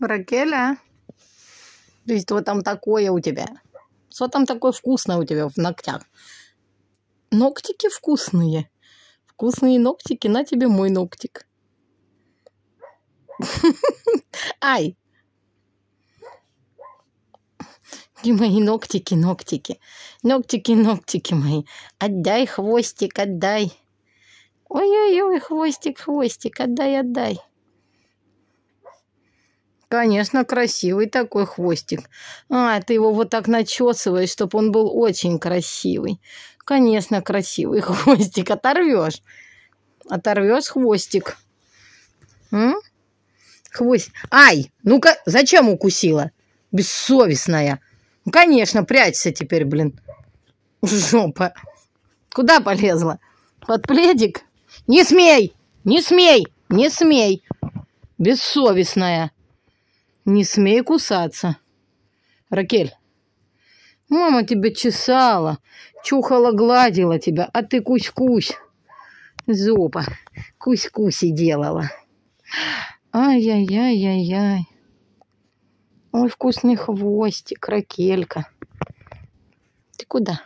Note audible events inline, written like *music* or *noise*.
Ракеля, то вот там такое у тебя? Что там такое вкусное у тебя в ногтях? Ногтики вкусные. Вкусные ногтики. На тебе мой ногтик. *laughs* Ай! И мои ногтики, ногтики. Ногтики, ногтики мои. Отдай хвостик, отдай. Ой-ой-ой, хвостик, хвостик, отдай, отдай. Конечно, красивый такой хвостик. А, ты его вот так начесываешь, чтобы он был очень красивый. Конечно, красивый *laughs* хвостик. Оторвешь. Оторвешь хвостик. М? Хвост. Ай, ну-ка, зачем укусила? Бессовестная. Ну, конечно, прячься теперь, блин. Жопа. Куда полезла? Под пледик? Не смей! Не смей! Не смей! Бессовестная. Не смей кусаться. Ракель, мама тебя чесала, чухала, гладила тебя, а ты кусь-кусь. Зопа, кусь-куси делала. Ай-яй-яй-яй-яй. Ой, вкусный хвостик, ракелька. Ты куда?